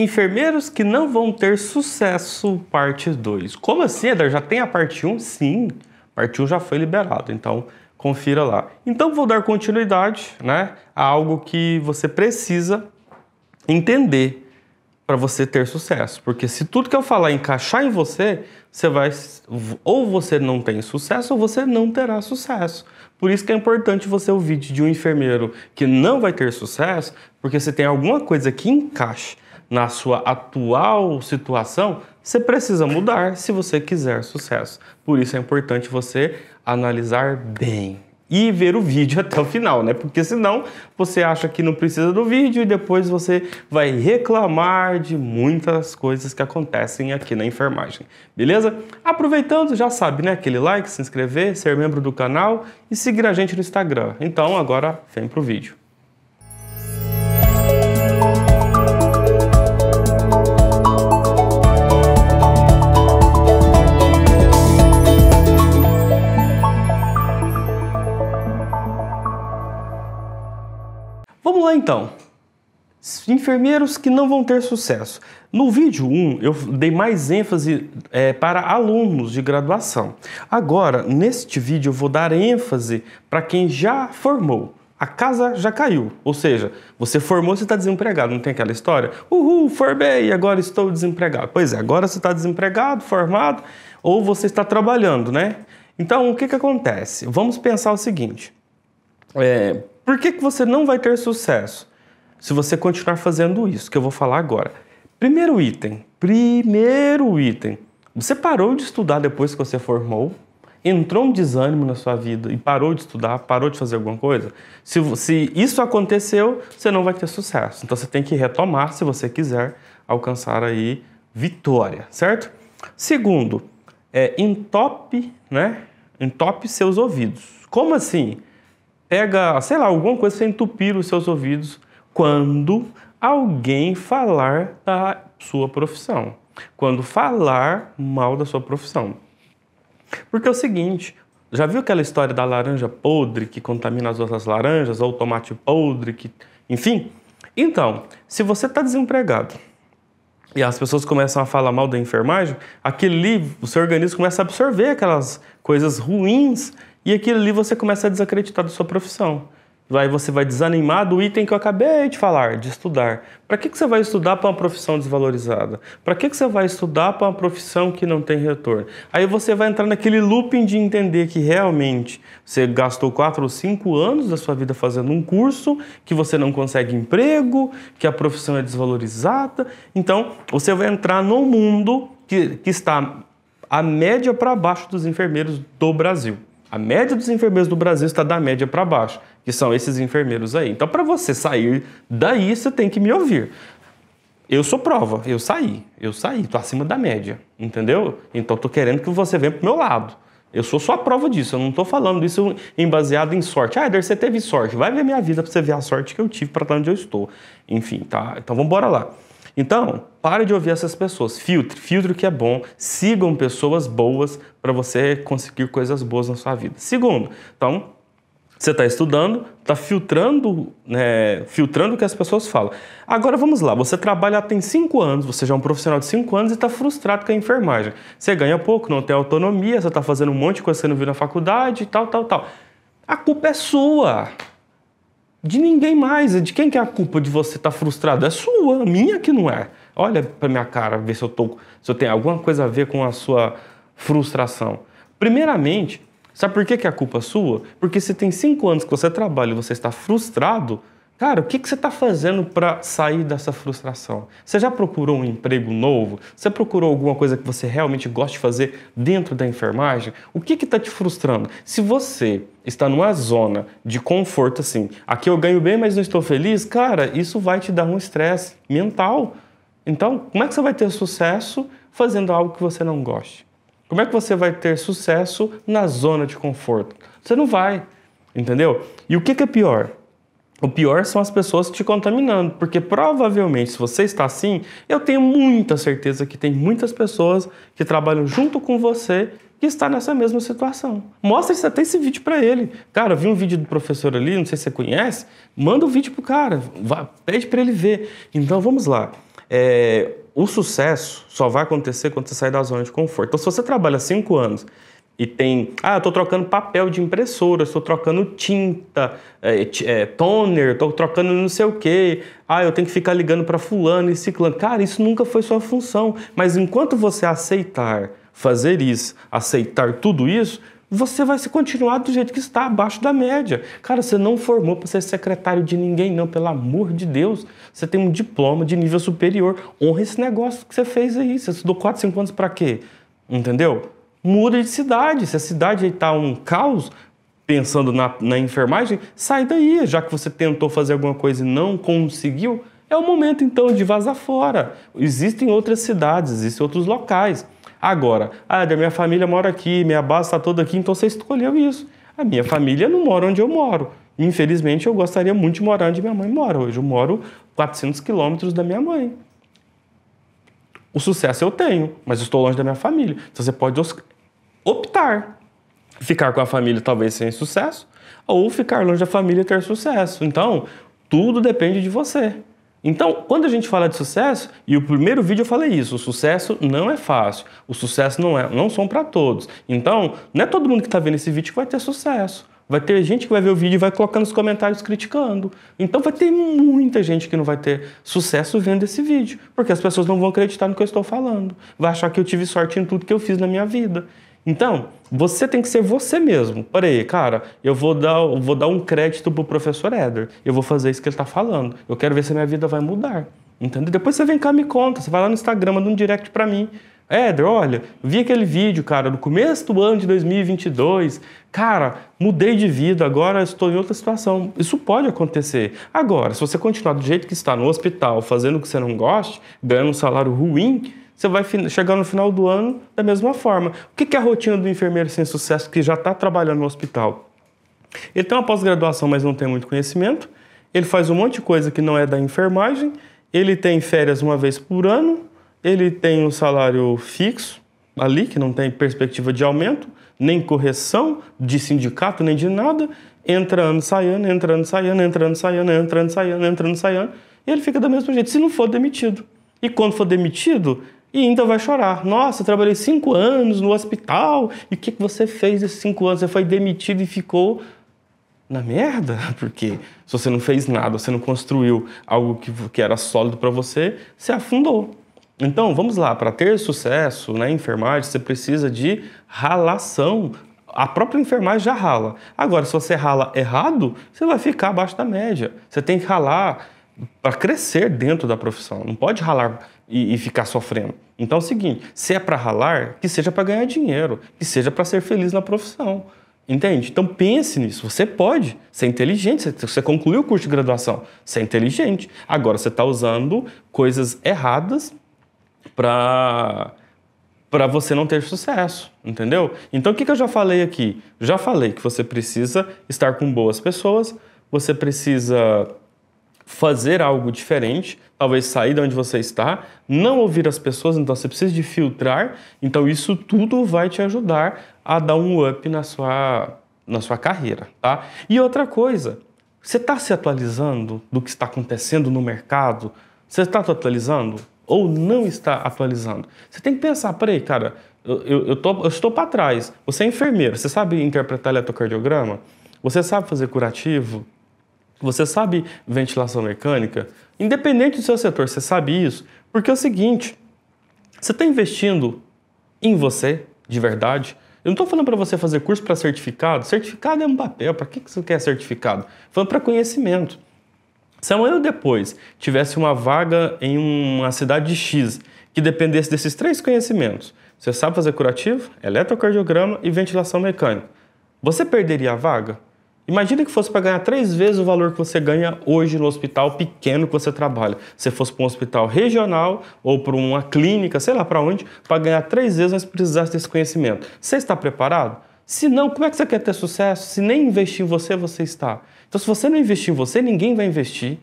Enfermeiros que não vão ter sucesso, parte 2. Como assim, Eder? Já tem a parte 1? Um? Sim, parte 1 um já foi liberado, então confira lá. Então vou dar continuidade né, a algo que você precisa entender para você ter sucesso. Porque se tudo que eu falar encaixar em você, você vai ou você não tem sucesso ou você não terá sucesso. Por isso que é importante você ouvir de um enfermeiro que não vai ter sucesso, porque se tem alguma coisa que encaixe na sua atual situação, você precisa mudar se você quiser sucesso. Por isso é importante você analisar bem e ver o vídeo até o final, né? Porque senão você acha que não precisa do vídeo e depois você vai reclamar de muitas coisas que acontecem aqui na enfermagem, beleza? Aproveitando, já sabe, né? Aquele like, se inscrever, ser membro do canal e seguir a gente no Instagram. Então agora vem pro vídeo. então, enfermeiros que não vão ter sucesso. No vídeo 1, eu dei mais ênfase é, para alunos de graduação. Agora, neste vídeo, eu vou dar ênfase para quem já formou. A casa já caiu, ou seja, você formou, você está desempregado, não tem aquela história? Uhul, formei, agora estou desempregado. Pois é, agora você está desempregado, formado, ou você está trabalhando, né? Então, o que, que acontece? Vamos pensar o seguinte. É, por que, que você não vai ter sucesso se você continuar fazendo isso que eu vou falar agora? Primeiro item, primeiro item. Você parou de estudar depois que você formou? Entrou um desânimo na sua vida e parou de estudar, parou de fazer alguma coisa? Se, se isso aconteceu, você não vai ter sucesso. Então você tem que retomar se você quiser alcançar aí vitória, certo? Segundo, é, entope, né? Entope seus ouvidos. Como assim? pega, sei lá, alguma coisa sem entupir os seus ouvidos quando alguém falar da sua profissão, quando falar mal da sua profissão. Porque é o seguinte, já viu aquela história da laranja podre que contamina as outras laranjas, ou tomate podre que, enfim? Então, se você está desempregado e as pessoas começam a falar mal da enfermagem, aquele, o seu organismo começa a absorver aquelas coisas ruins e aquilo ali você começa a desacreditar da sua profissão. Vai, você vai desanimar do item que eu acabei de falar, de estudar. Para que, que você vai estudar para uma profissão desvalorizada? Para que, que você vai estudar para uma profissão que não tem retorno? Aí você vai entrar naquele looping de entender que realmente você gastou 4 ou 5 anos da sua vida fazendo um curso, que você não consegue emprego, que a profissão é desvalorizada. Então, você vai entrar num mundo que, que está a média para baixo dos enfermeiros do Brasil. A média dos enfermeiros do Brasil está da média para baixo, que são esses enfermeiros aí. Então, para você sair daí, você tem que me ouvir. Eu sou prova, eu saí, eu saí, Estou acima da média, entendeu? Então, estou querendo que você venha pro meu lado. Eu sou só a prova disso, eu não estou falando isso em baseado em sorte. Ah, Eder, você teve sorte. Vai ver minha vida para você ver a sorte que eu tive para estar onde eu estou. Enfim, tá? Então vamos lá. Então, pare de ouvir essas pessoas, filtre, filtre o que é bom, sigam pessoas boas para você conseguir coisas boas na sua vida. Segundo, então, você está estudando, está filtrando, né, filtrando o que as pessoas falam. Agora vamos lá, você trabalha tem cinco anos, você já é um profissional de cinco anos e está frustrado com a enfermagem. Você ganha pouco, não tem autonomia, você está fazendo um monte de coisa que você não viu na faculdade e tal, tal, tal. A culpa é sua de ninguém mais. De quem que é a culpa de você estar tá frustrado? É sua, minha que não é. Olha para minha cara, ver se eu tô, se eu tenho alguma coisa a ver com a sua frustração. Primeiramente, sabe por que, que é a culpa sua? Porque se tem cinco anos que você trabalha e você está frustrado, Cara, o que, que você está fazendo para sair dessa frustração? Você já procurou um emprego novo? Você procurou alguma coisa que você realmente gosta de fazer dentro da enfermagem? O que está te frustrando? Se você está numa zona de conforto assim, aqui eu ganho bem, mas não estou feliz, cara, isso vai te dar um estresse mental. Então, como é que você vai ter sucesso fazendo algo que você não goste? Como é que você vai ter sucesso na zona de conforto? Você não vai, entendeu? E o que, que é pior? O pior são as pessoas te contaminando, porque provavelmente, se você está assim, eu tenho muita certeza que tem muitas pessoas que trabalham junto com você que está nessa mesma situação. Mostra até esse vídeo para ele. Cara, eu vi um vídeo do professor ali, não sei se você conhece, manda o um vídeo pro cara, vai, pede para ele ver. Então vamos lá. É, o sucesso só vai acontecer quando você sair da zona de conforto. Então, se você trabalha cinco anos e tem, ah, eu estou trocando papel de impressora, estou trocando tinta, é, é, toner, estou trocando não sei o quê, ah, eu tenho que ficar ligando para fulano e ciclano. Cara, isso nunca foi sua função, mas enquanto você aceitar fazer isso, aceitar tudo isso, você vai se continuar do jeito que está, abaixo da média. Cara, você não formou para ser secretário de ninguém, não, pelo amor de Deus. Você tem um diploma de nível superior. Honra esse negócio que você fez aí. Você estudou 4, 5 anos para quê? Entendeu? muda de cidade. Se a cidade está um caos, pensando na, na, enfermagem, sai daí, já que você tentou fazer alguma coisa e não conseguiu, é o momento então de vazar fora. Existem outras cidades, existem outros locais. Agora, ah, minha família mora aqui, minha base está toda aqui, então você escolheu isso. A minha família não mora onde eu moro. Infelizmente, eu gostaria muito de morar onde minha mãe mora. Hoje eu moro 400 quilômetros da minha mãe. O sucesso eu tenho, mas estou longe da minha família. Então você pode optar. Ficar com a família talvez sem sucesso, ou ficar longe da família e ter sucesso. Então, tudo depende de você. Então, quando a gente fala de sucesso, e o primeiro vídeo eu falei isso, o sucesso não é fácil, o sucesso não é, não são para todos. Então, não é todo mundo que está vendo esse vídeo que vai ter sucesso. Vai ter gente que vai ver o vídeo e vai colocar nos comentários criticando. Então vai ter muita gente que não vai ter sucesso vendo esse vídeo, porque as pessoas não vão acreditar no que eu estou falando. Vai achar que eu tive sorte em tudo que eu fiz na minha vida. Então, você tem que ser você mesmo. Peraí, cara, eu vou dar, vou dar um crédito pro professor Eder. Eu vou fazer isso que ele está falando. Eu quero ver se a minha vida vai mudar. Entendeu? Depois você vem cá e me conta. Você vai lá no Instagram, manda um direct para mim. Éder, olha, vi aquele vídeo, cara, no começo do ano de 2022, cara, mudei de vida, agora estou em outra situação. Isso pode acontecer. Agora, se você continuar do jeito que está no hospital, fazendo o que você não goste, ganhando um salário ruim, você vai chegar no final do ano da mesma forma. O que é a rotina do enfermeiro sem sucesso que já está trabalhando no hospital? Ele tem uma pós-graduação, mas não tem muito conhecimento, ele faz um monte de coisa que não é da enfermagem, ele tem férias uma vez por ano, ele tem um salário fixo ali, que não tem perspectiva de aumento, nem correção de sindicato, nem de nada, entrando, saindo, entrando, saindo, entrando, saindo, entrando, saindo, entrando, saindo, e ele fica da mesma jeito, se não for demitido. E quando for demitido, e ainda vai chorar. Nossa, trabalhei cinco anos no hospital, e o que você fez esses cinco anos? Você foi demitido e ficou na merda, porque se você não fez nada, você não construiu algo que, que era sólido para você, você afundou. Então, vamos lá, para ter sucesso na né, enfermagem, você precisa de ralação. A própria enfermagem já rala. Agora, se você rala errado, você vai ficar abaixo da média. Você tem que ralar para crescer dentro da profissão. Não pode ralar e, e ficar sofrendo. Então é o seguinte: se é para ralar, que seja para ganhar dinheiro, que seja para ser feliz na profissão. Entende? Então pense nisso. Você pode ser é inteligente. Você, você concluiu o curso de graduação, você é inteligente. Agora você está usando coisas erradas para para você não ter sucesso, entendeu? Então o que, que eu já falei aqui? Já falei que você precisa estar com boas pessoas, você precisa fazer algo diferente, talvez sair de onde você está, não ouvir as pessoas, então você precisa de filtrar. Então isso tudo vai te ajudar a dar um up na sua na sua carreira, tá? E outra coisa, você está se atualizando do que está acontecendo no mercado? Você está se atualizando? ou não está atualizando. Você tem que pensar, peraí, cara, eu, eu, tô, eu estou para trás. Você é enfermeiro, você sabe interpretar eletrocardiograma? Você sabe fazer curativo? Você sabe ventilação mecânica? Independente do seu setor, você sabe isso? Porque é o seguinte, você está investindo em você, de verdade? Eu não estou falando para você fazer curso para certificado. Certificado é um papel. Para que, que você quer certificado? Falando para conhecimento. Se depois tivesse uma vaga em uma cidade X que dependesse desses três conhecimentos, você sabe fazer curativo, eletrocardiograma e ventilação mecânica, você perderia a vaga? Imagina que fosse para ganhar três vezes o valor que você ganha hoje no hospital pequeno que você trabalha. Se fosse para um hospital regional ou para uma clínica, sei lá para onde, para ganhar três vezes, mas precisasse desse conhecimento. Você está preparado? Se não, como é que você quer ter sucesso? Se nem investir em você, você está. Então, se você não investir em você, ninguém vai investir.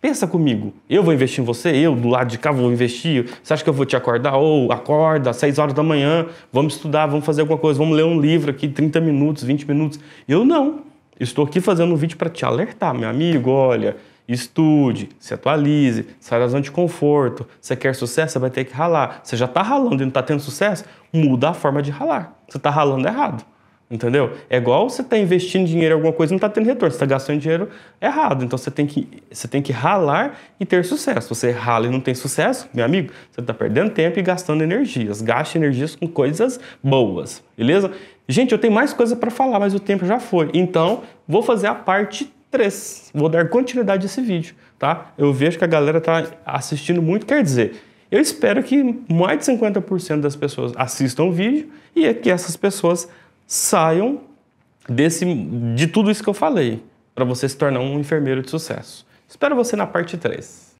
Pensa comigo, eu vou investir em você, eu do lado de cá vou investir, você acha que eu vou te acordar? Ou oh, acorda, às 6 horas da manhã, vamos estudar, vamos fazer alguma coisa, vamos ler um livro aqui, 30 minutos, 20 minutos. Eu não. Estou aqui fazendo um vídeo para te alertar, meu amigo, olha, estude, se atualize, saia da zona de conforto. Você quer sucesso, você vai ter que ralar. Você já está ralando e não está tendo sucesso? Muda a forma de ralar. Você está ralando errado. Entendeu? É igual você está investindo dinheiro em alguma coisa e não está tendo retorno. Você está gastando dinheiro errado. Então você tem, que, você tem que ralar e ter sucesso. Você rala e não tem sucesso, meu amigo, você está perdendo tempo e gastando energias. Gaste energias com coisas boas, beleza? Gente, eu tenho mais coisa para falar, mas o tempo já foi. Então, vou fazer a parte 3. Vou dar continuidade a esse vídeo, tá? Eu vejo que a galera está assistindo muito, quer dizer, eu espero que mais de 50% das pessoas assistam o vídeo e que essas pessoas saiam desse, de tudo isso que eu falei, para você se tornar um enfermeiro de sucesso. Espero você na parte 3.